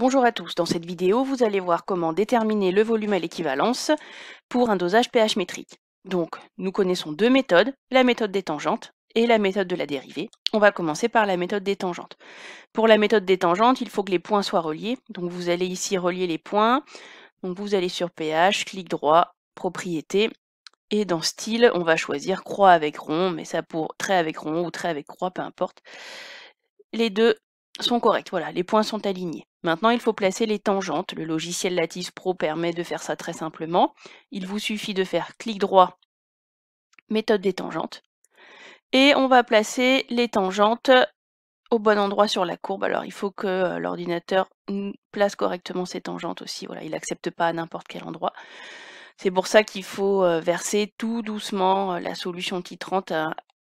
Bonjour à tous, dans cette vidéo vous allez voir comment déterminer le volume à l'équivalence pour un dosage pH métrique. Donc nous connaissons deux méthodes, la méthode des tangentes et la méthode de la dérivée. On va commencer par la méthode des tangentes. Pour la méthode des tangentes, il faut que les points soient reliés. Donc vous allez ici relier les points. Donc vous allez sur pH, clic droit, propriété. Et dans style, on va choisir croix avec rond, mais ça pour trait avec rond ou trait avec croix, peu importe. Les deux sont corrects, voilà, les points sont alignés. Maintenant, il faut placer les tangentes. Le logiciel Lattice Pro permet de faire ça très simplement. Il vous suffit de faire clic droit, méthode des tangentes. Et on va placer les tangentes au bon endroit sur la courbe. Alors, il faut que euh, l'ordinateur place correctement ses tangentes aussi. Voilà, il n'accepte pas à n'importe quel endroit. C'est pour ça qu'il faut euh, verser tout doucement euh, la solution titrante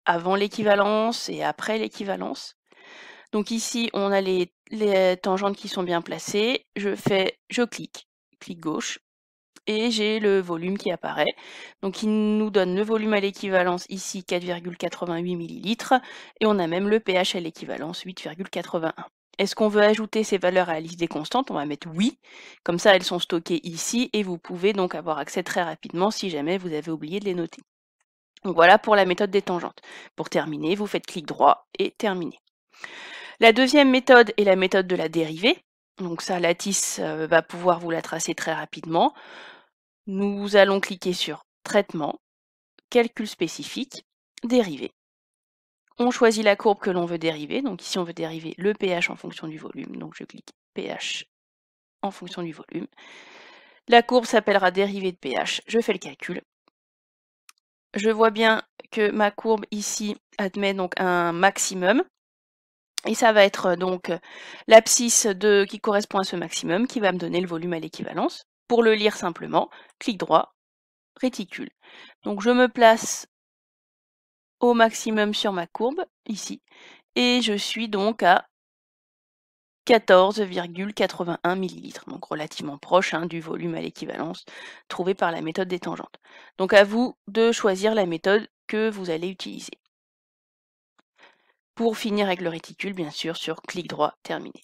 avant l'équivalence et après l'équivalence. Donc ici, on a les, euh, tangentes qui sont bien placées. Je fais, je clique, clic gauche, et j'ai le volume qui apparaît. Donc il nous donne le volume à l'équivalence ici 4,88 ml et on a même le pH à l'équivalence 8,81. Est-ce qu'on veut ajouter ces valeurs à la liste des constantes On va mettre oui, comme ça elles sont stockées ici et vous pouvez donc avoir accès très rapidement si jamais vous avez oublié de les noter. Donc voilà pour la méthode des tangentes. Pour terminer, vous faites clic droit et terminer. La deuxième méthode est la méthode de la dérivée. Donc ça, la euh, va pouvoir vous la tracer très rapidement. Nous allons cliquer sur Traitement, Calcul spécifique, Dérivée. On choisit la courbe que l'on veut dériver. Donc ici, on veut dériver le pH en fonction du volume. Donc je clique pH en fonction du volume. La courbe s'appellera dérivée de pH. Je fais le calcul. Je vois bien que ma courbe ici admet donc un maximum. Et ça va être euh, donc euh, l'abscisse de, qui correspond à ce maximum qui va me donner le volume à l'équivalence. Pour le lire simplement, clic droit, réticule. Donc je me place au maximum sur ma courbe, ici, et je suis donc à 14,81 millilitres, donc relativement proche hein, du volume à l'équivalence trouvé par la méthode des tangentes. Donc à vous de choisir la méthode que vous allez utiliser pour finir avec le réticule, bien sûr, sur clic droit terminé.